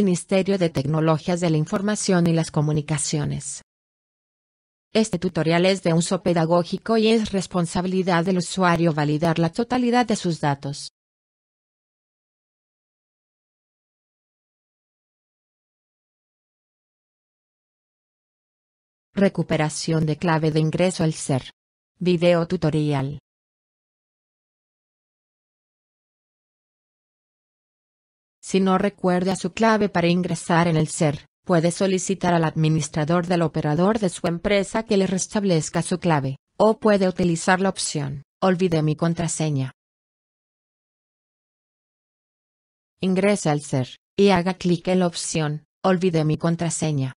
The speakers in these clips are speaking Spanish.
Ministerio de Tecnologías de la Información y las Comunicaciones. Este tutorial es de uso pedagógico y es responsabilidad del usuario validar la totalidad de sus datos. Recuperación de clave de ingreso al ser. Video tutorial. Si no recuerda su clave para ingresar en el SER, puede solicitar al administrador del operador de su empresa que le restablezca su clave, o puede utilizar la opción, olvide mi contraseña. Ingrese al SER, y haga clic en la opción, olvide mi contraseña.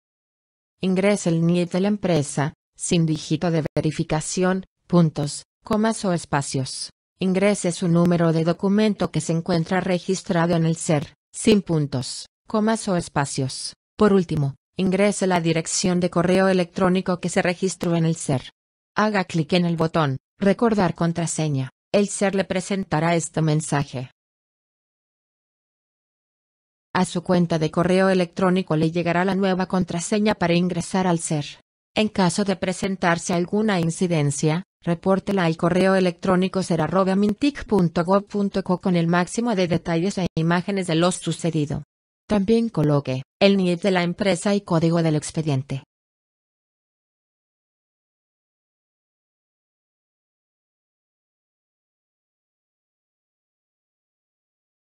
Ingrese el NID de la empresa, sin dígito de verificación, puntos, comas o espacios. Ingrese su número de documento que se encuentra registrado en el SER, sin puntos, comas o espacios. Por último, ingrese la dirección de correo electrónico que se registró en el SER. Haga clic en el botón Recordar contraseña. El SER le presentará este mensaje. A su cuenta de correo electrónico le llegará la nueva contraseña para ingresar al SER. En caso de presentarse alguna incidencia, Repórtela al correo electrónico mintic.gov.co con el máximo de detalles e imágenes de lo sucedido. También coloque el NIF e de la empresa y código del expediente.